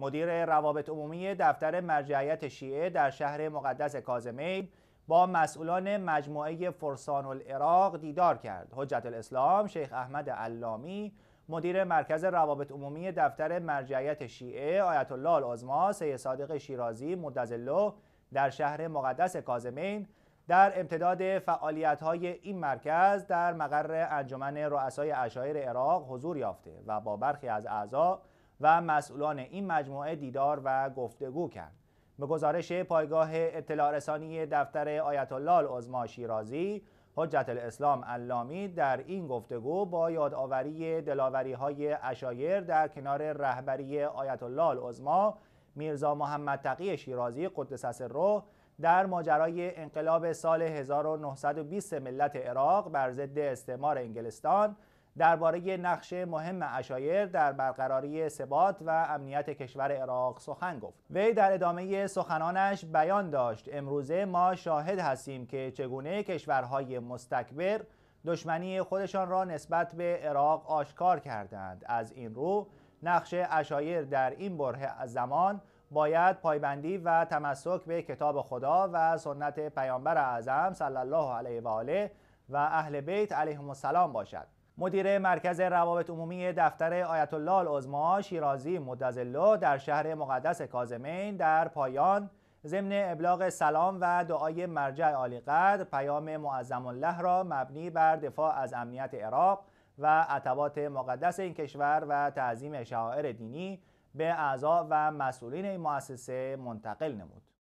مدیر روابط عمومی دفتر مرجعیت شیعه در شهر مقدس کازمین با مسئولان مجموعه فرسان العراق دیدار کرد حجت الاسلام شیخ احمد علامی مدیر مرکز روابط عمومی دفتر مرجعیت شیعه آیت الله العظما سید صادق شیرازی مدزلو در شهر مقدس کازمین در امتداد فعالیت های این مرکز در مقر انجمن رؤسای اشایر عراق حضور یافته و با برخی از اعضا و مسئولان این مجموعه دیدار و گفتگو کرد به گزارش پایگاه اطلاع رسانی دفتر آیت الله العظما شیرازی حجت الاسلام علامی در این گفتگو با یادآوری دلاوری های اشایر در کنار رهبری آیت الله العظما میرزا محمد تقی شیرازی قدس سره در ماجرای انقلاب سال 1920 ملت عراق بر ضد استعمار انگلستان درباره نقش مهم اشایر در برقراری ثبات و امنیت کشور عراق سخن گفت وی در ادامه سخنانش بیان داشت امروزه ما شاهد هستیم که چگونه کشورهای مستکبر دشمنی خودشان را نسبت به عراق آشکار کردند از این رو نقش اشایر در این بره از زمان باید پایبندی و تمسک به کتاب خدا و سنت پیامبر اعظم صلی الله علیه و آله و اهل بیت علیهم السلام باشد مدیر مرکز روابط عمومی دفتر آیت الله العظما شیرازی مدظله در شهر مقدس کازمین در پایان ضمن ابلاغ سلام و دعای مرجع عالیقدر پیام معظم الله را مبنی بر دفاع از امنیت عراق و عتبات مقدس این کشور و تعظیم شعائر دینی به اعضا و مسئولین این مؤسسه منتقل نمود